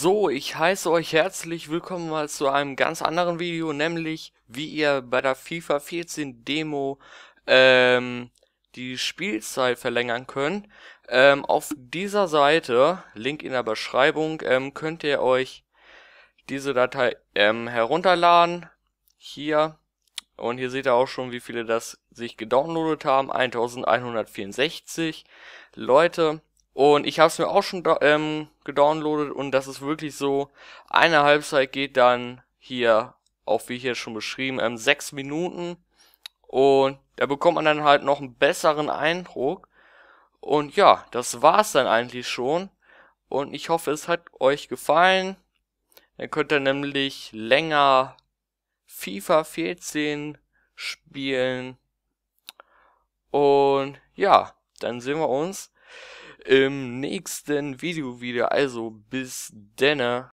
So, ich heiße euch herzlich willkommen mal zu einem ganz anderen Video, nämlich wie ihr bei der FIFA 14 Demo ähm, die Spielzeit verlängern könnt. Ähm, auf dieser Seite, Link in der Beschreibung, ähm, könnt ihr euch diese Datei ähm, herunterladen. Hier. Und hier seht ihr auch schon, wie viele das sich gedownloadet haben. 1164 Leute. Und ich habe es mir auch schon ähm, gedownloadet und das ist wirklich so, eine Halbzeit geht dann hier, auch wie hier schon beschrieben, ähm, sechs Minuten. Und da bekommt man dann halt noch einen besseren Eindruck. Und ja, das war's dann eigentlich schon. Und ich hoffe, es hat euch gefallen. Dann könnt ihr nämlich länger FIFA 14 spielen. Und ja, dann sehen wir uns im nächsten Video wieder. Also bis denne.